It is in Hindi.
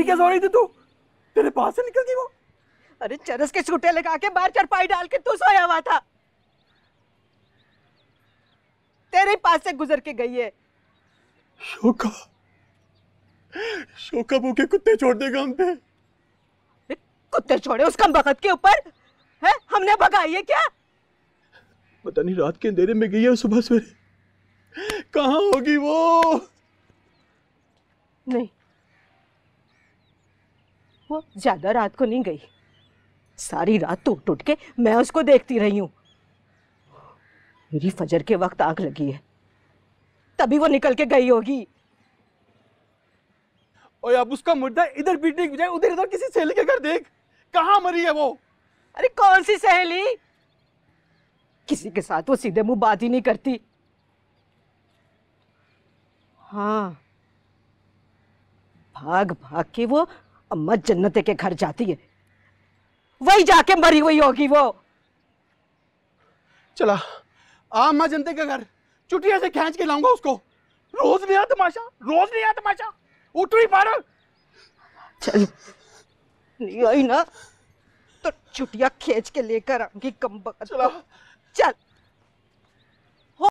क्या सो रही थी तू तेरे पास से निकल गई वो अरे चरस के छूटे लगा के बाहर चरपाई डाल के तू सोया हुआ था तेरे पास से गुजर के गई है शोका शोका भूखे कुत्ते छोड़ देगा हम पे कुत्ते छोड़े उस कमबख्त के ऊपर है हमने भगाई है क्या पता नहीं रात के अंधेरे में गई है सुबह सवेरे कहा होगी वो नहीं वो ज़्यादा रात को नहीं गई सारी रात तो टूट टूट के मैं उसको देखती रही हूं मेरी फजर के वक्त आग लगी है तभी वो निकल के गई होगी और अब उसका मुर्दा इधर पीटने की बजाय उधर इधर किसी सहेली के घर देख कहाँ मरी है वो अरे कौन सी सहेली किसी के साथ वो सीधे मुंह बात ही नहीं करती हाँ भाग भाग के वो अम्मा जन्नते के घर जाती है वही जाके मरी हुई होगी वो चला आ अम्मा जनते के घर चुटिया से खेच के लाऊंगा उसको रोज नया तमाशा रोज नया तमाशा उठ भी पा चल नहीं आई ना तो चुटिया खेच के लेकर आऊंगी कम चला चल